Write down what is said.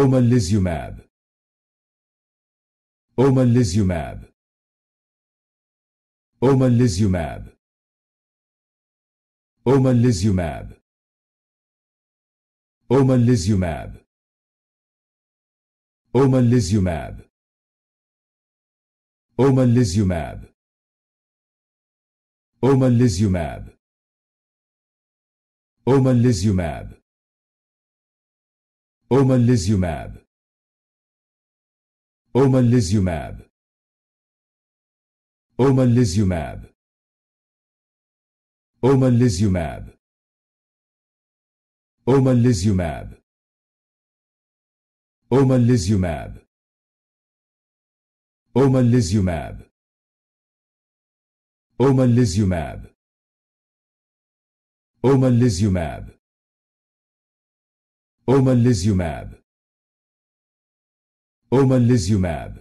Omalizumab. Omalizumab. Omalizumab. Omalizumab. Omalizumab. Omalizumab. Omalizumab. Omalizumab. Omalizumab. Omalizumab. Omalizumab. Omalizumab. Omalizumab. Omalizumab. Omalizumab. Omalizumab. Omalizumab. Omalizumab. Omalizumab. Omalizumab.